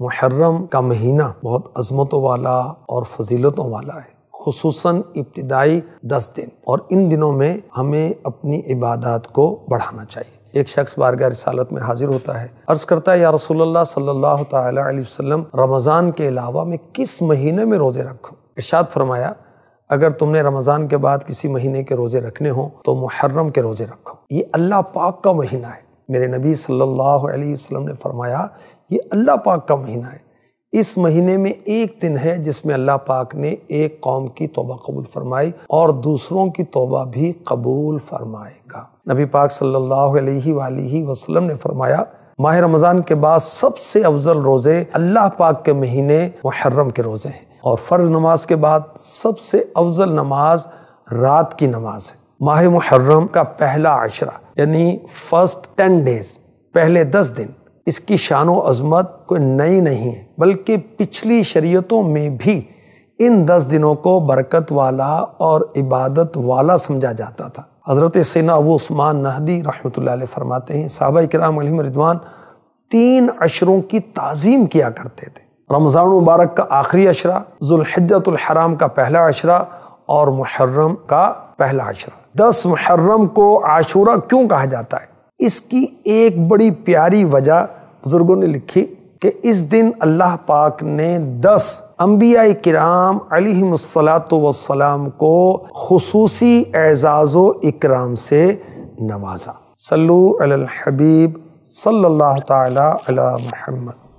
मुहर्रम का महीना बहुत अजमतों वाला और फजीलतों वाला है खसूस इब्तदाई दस दिन और इन दिनों में हमें अपनी इबादत को बढ़ाना चाहिए एक शख्स बारगाह रसालत में हाजिर होता है अर्ज़ करता है या रसोल्ला सल्लल्लाहु वसल्लम रमज़ान के अलावा मैं किस महीने में रोज़े रखूँ इर्शाद फरमाया अगर तुमने रमज़ान के बाद किसी महीने के रोज़े रखने हों तो मुहर्रम के रोज़े रखो ये अल्लाह पाक का महीना है मेरे नबी सल्लल्लाहु अलैहि वसल्लम ने फरमाया ये अल्लाह पाक का महीना है इस महीने में एक दिन है जिसमें अल्लाह पाक ने एक कौम की तोबा कबूल फरमाई और दूसरों की तोबा भी कबूल फरमाएगा नबी पाक सल्लल्लाहु अलैहि वसल्लम ने फरमाया माह रमज़ान के बाद सबसे अफजल रोज़े अल्लाह पाक के महीने मुहर्रम के रोज़े हैं और फ़र्ज़ नमाज के बाद सबसे अफजल नमाज रात की नमाज है माह मुहर्रम का पहला अशरा यानी फर्स्ट टेन डेज पहले दस दिन इसकी शान अजमत कोई नई नहीं है बल्कि पिछली शरीयतों में भी इन दस दिनों को बरकत वाला और इबादत वाला समझा जाता था हज़रत सिना अबू उस्मान नहदी रहमत फरमाते हैं सबा कराम रिदवान तीन अशरों की ताज़ीम किया करते थे रमज़ान मुबारक का आखिरी अशरा जुल्हजतुलहराम का पहला अशरा और मुहर्रम का पहला अशरा दस मुहर्रम को आशूरा क्यों कहा जाता है इसकी एक बड़ी प्यारी वजह बुजुर्गों ने लिखी कि इस दिन अल्लाह पाक ने दस अम्बिया कराम वसलाम को खसूसी एजाज़ इकराम से नवाजा सल्लु अल हबीब सल्लल्लाहु ताला अला